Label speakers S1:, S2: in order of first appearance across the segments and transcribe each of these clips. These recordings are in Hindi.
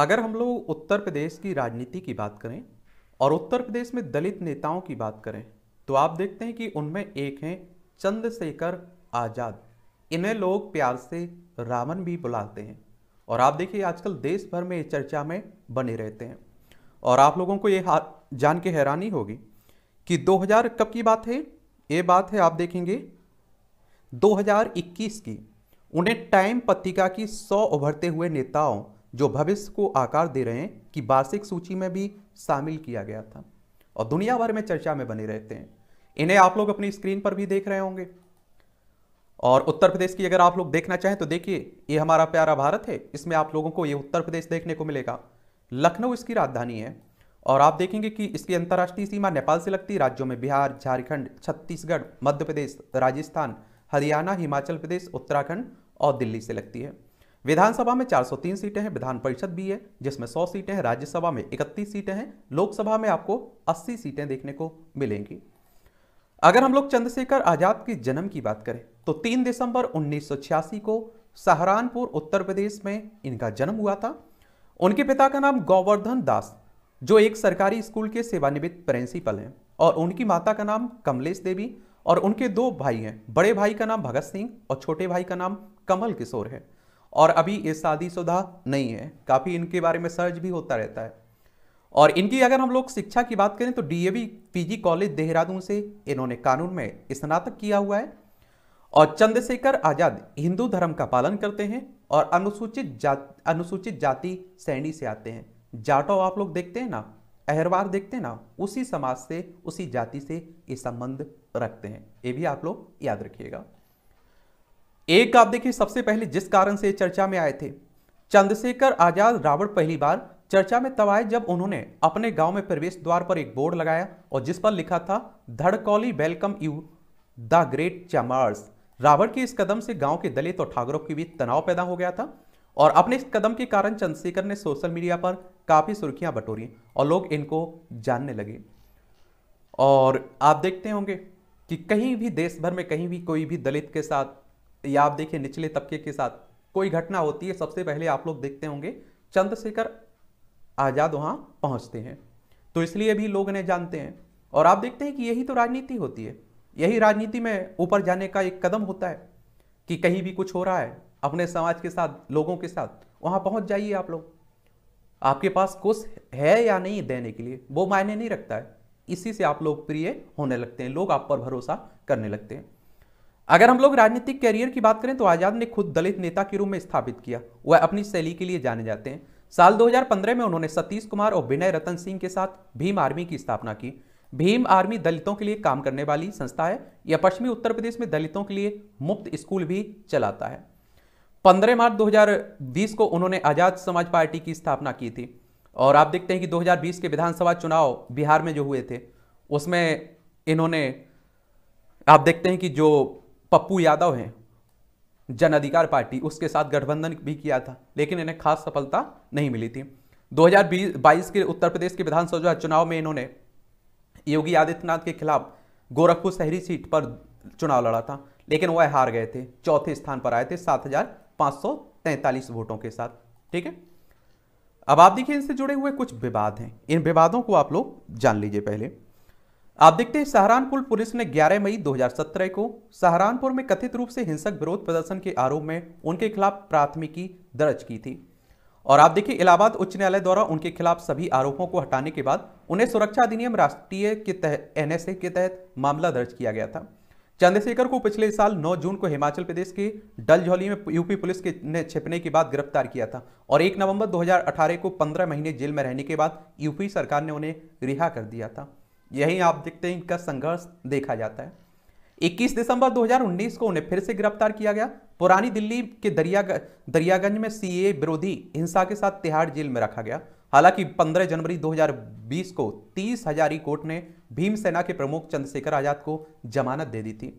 S1: अगर हम लोग उत्तर प्रदेश की राजनीति की बात करें और उत्तर प्रदेश में दलित नेताओं की बात करें तो आप देखते हैं कि उनमें एक हैं चंद्रशेखर आज़ाद इन्हें लोग प्यार से रावण भी बुलाते हैं और आप देखिए आजकल देश भर में चर्चा में बने रहते हैं और आप लोगों को ये जान के हैरानी होगी कि 2000 कब की बात है ये बात है आप देखेंगे 2021 की उन्हें टाइम पत्रिका की सौ उभरते हुए नेताओं जो भविष्य को आकार दे रहे हैं कि वार्षिक सूची में भी शामिल किया गया था और दुनिया भर में चर्चा में बने रहते हैं इन्हें आप लोग अपनी स्क्रीन पर भी देख रहे होंगे और उत्तर प्रदेश की अगर आप लोग देखना चाहें तो देखिए ये हमारा प्यारा भारत है इसमें आप लोगों को ये उत्तर प्रदेश देखने को मिलेगा लखनऊ इसकी राजधानी है और आप देखेंगे कि इसकी अंतर्राष्ट्रीय सीमा नेपाल से लगती राज्यों में बिहार झारखंड छत्तीसगढ़ मध्य प्रदेश राजस्थान हरियाणा हिमाचल प्रदेश उत्तराखंड और दिल्ली से लगती है विधानसभा में 403 सीटें हैं विधान परिषद भी है जिसमें 100 सीटें हैं राज्यसभा में 31 सीटें हैं लोकसभा में आपको 80 सीटें देखने को मिलेंगी अगर हम लोग चंद्रशेखर आजाद के जन्म की बात करें तो 3 दिसंबर उन्नीस को सहारानपुर उत्तर प्रदेश में इनका जन्म हुआ था उनके पिता का नाम गोवर्धन दास जो एक सरकारी स्कूल के सेवानिवृत्त प्रिंसिपल हैं और उनकी माता का नाम कमलेश देवी और उनके दो भाई हैं बड़े भाई का नाम भगत सिंह और छोटे भाई का नाम कमल किशोर है और अभी ये शादीशुदा नहीं है काफ़ी इनके बारे में सर्च भी होता रहता है और इनकी अगर हम लोग शिक्षा की बात करें तो डीएवी पीजी कॉलेज देहरादून से इन्होंने कानून में स्नातक किया हुआ है और चंद्रशेखर आज़ाद हिंदू धर्म का पालन करते हैं और अनुसूचित जाति अनुसूचित जाति श्रेणी से आते हैं जाटो आप लोग देखते हैं ना अहरवार देखते हैं ना उसी समाज से उसी जाति से ये संबंध रखते हैं ये भी आप लोग याद रखिएगा एक आप देखिए सबसे पहले जिस कारण से चर्चा में आए थे चंद्रशेखर आजाद रावण पहली बार चर्चा में तब आए जब उन्होंने अपने गांव में प्रवेश द्वार पर एक बोर्ड लगाया और जिस पर लिखा था धड़कौली वेलकम यू द ग्रेट चमर्स रावण के इस कदम से गांव के दलित और ठाकरों के बीच तनाव पैदा हो गया था और अपने इस कदम के कारण चंद्रशेखर ने सोशल मीडिया पर काफ़ी सुर्खियां बटोरी और लोग इनको जानने लगे और आप देखते होंगे कि कहीं भी देश भर में कहीं भी कोई भी दलित के साथ या आप देखिए निचले तबके के साथ कोई घटना होती है सबसे पहले आप लोग देखते होंगे चंद्रशेखर आज़ाद वहाँ पहुँचते हैं तो इसलिए भी लोग इन्हें जानते हैं और आप देखते हैं कि यही तो राजनीति होती है यही राजनीति में ऊपर जाने का एक कदम होता है कि कहीं भी कुछ हो रहा है अपने समाज के साथ लोगों के साथ वहाँ पहुँच जाइए आप लोग आपके पास कुछ है या नहीं देने के लिए वो मायने नहीं रखता है इसी से आप लोग प्रिय होने लगते हैं लोग आप पर भरोसा करने लगते हैं अगर हम लोग राजनीतिक करियर की बात करें तो आज़ाद ने खुद दलित नेता के रूप में स्थापित किया वह अपनी शैली के लिए जाने जाते हैं साल 2015 में उन्होंने सतीश कुमार और विनय रतन सिंह के साथ भीम आर्मी की स्थापना की भीम आर्मी दलितों के लिए काम करने वाली संस्था है यह पश्चिमी उत्तर प्रदेश में दलितों के लिए मुफ्त स्कूल भी चलाता है 15 मार्च 2020 को उन्होंने आज़ाद समाज पार्टी की स्थापना की थी और आप देखते हैं कि 2020 के विधानसभा चुनाव बिहार में जो हुए थे उसमें इन्होंने आप देखते हैं कि जो पप्पू यादव हैं जन अधिकार पार्टी उसके साथ गठबंधन भी किया था लेकिन इन्हें खास सफलता नहीं मिली थी 2022 के उत्तर प्रदेश के विधानसभा चुनाव में इन्होंने योगी आदित्यनाथ के खिलाफ गोरखपुर शहरी सीट पर चुनाव लड़ा था लेकिन वह हार गए थे चौथे स्थान पर आए थे सात वोटों के साथ ठीक है अब आप देखिए इनसे जुड़े हुए कुछ विवाद हैं इन विवादों को आप लोग जान लीजिए पहले आप देखते हैं सहारानपुर पुलिस ने 11 मई 2017 को सहारानपुर में कथित रूप से हिंसक विरोध प्रदर्शन के आरोप में उनके खिलाफ प्राथमिकी दर्ज की थी और आप देखिए इलाहाबाद उच्च न्यायालय द्वारा उनके खिलाफ सभी आरोपों को हटाने के बाद उन्हें सुरक्षा अधिनियम राष्ट्रीय के तहत एनएसए के तहत मामला दर्ज किया गया था चंद्रशेखर को पिछले साल 9 जून को हिमाचल प्रदेश के डलझौली में यूपी पुलिस के ने छिपने के बाद गिरफ्तार किया था और 1 नवंबर 2018 को 15 महीने जेल में रहने के बाद यूपी सरकार ने उन्हें रिहा कर दिया था यही आप देखते हैं इनका संघर्ष देखा जाता है 21 दिसंबर 2019 को उन्हें फिर से गिरफ्तार किया गया पुरानी दिल्ली के दरिया दरियागंज में सीए विरोधी हिंसा के साथ तिहाड़ जेल में रखा गया हालांकि 15 जनवरी 2020 को तीस हजारी कोर्ट ने भीम सेना के प्रमुख चंद्रशेखर आजाद को जमानत दे दी थी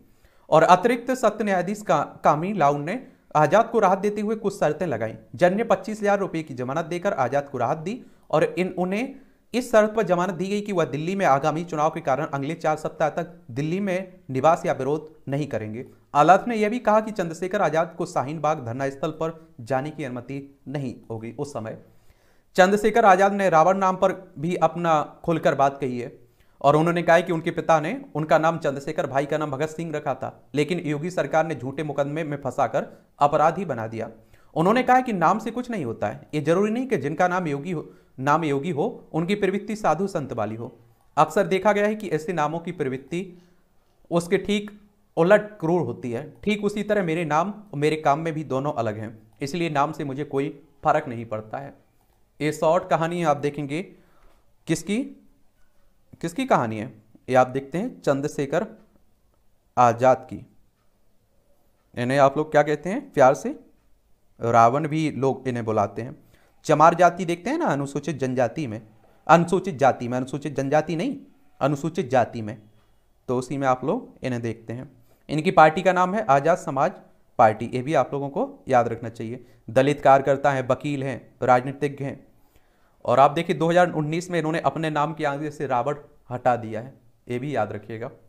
S1: और अतिरिक्त सत्य न्यायाधीश का, कामी लाउन ने आजाद को राहत देते हुए कुछ शर्तें लगाई जज ने पच्चीस हजार रुपये की जमानत देकर आजाद को राहत दी और इन उन्हें इस शर्त पर जमानत दी गई कि वह दिल्ली में आगामी चुनाव के कारण अगले चार सप्ताह तक दिल्ली में निवास या विरोध नहीं करेंगे अदालत ने यह भी कहा कि चंद्रशेखर आजाद को शाहीन बाग धरना स्थल पर जाने की अनुमति नहीं होगी उस समय चंद्रशेखर आजाद ने रावण नाम पर भी अपना खुलकर बात कही है और उन्होंने कहा कि उनके पिता ने उनका नाम चंद्रशेखर भाई का नाम भगत सिंह रखा था लेकिन योगी सरकार ने झूठे मुकदमे में फंसाकर अपराधी बना दिया उन्होंने कहा कि नाम से कुछ नहीं होता है ये जरूरी नहीं कि जिनका नाम योगी हो नाम योगी हो उनकी प्रवृत्ति साधु संत वाली हो अक्सर देखा गया है कि ऐसे नामों की प्रवृत्ति उसके ठीक उलट क्रूर होती है ठीक उसी तरह मेरे नाम और मेरे काम में भी दोनों अलग हैं इसलिए नाम से मुझे कोई फर्क नहीं पड़ता है ये शॉर्ट कहानी आप देखेंगे किसकी किसकी कहानी है ये आप देखते हैं चंद्रशेखर आज़ाद की इन्हें आप लोग क्या कहते हैं प्यार से रावण भी लोग इन्हें बुलाते हैं चमार जाति देखते हैं ना अनुसूचित जनजाति में अनुसूचित जाति में अनुसूचित जनजाति नहीं अनुसूचित जाति में तो उसी में आप लोग इन्हें देखते हैं इनकी पार्टी का नाम है आज़ाद समाज पार्टी ये भी आप लोगों को याद रखना चाहिए दलित कार्यकर्ता हैं वकील हैं राजनीतिज्ञ हैं और आप देखिए 2019 में इन्होंने अपने नाम की आगे से रावण हटा दिया है ये भी याद रखिएगा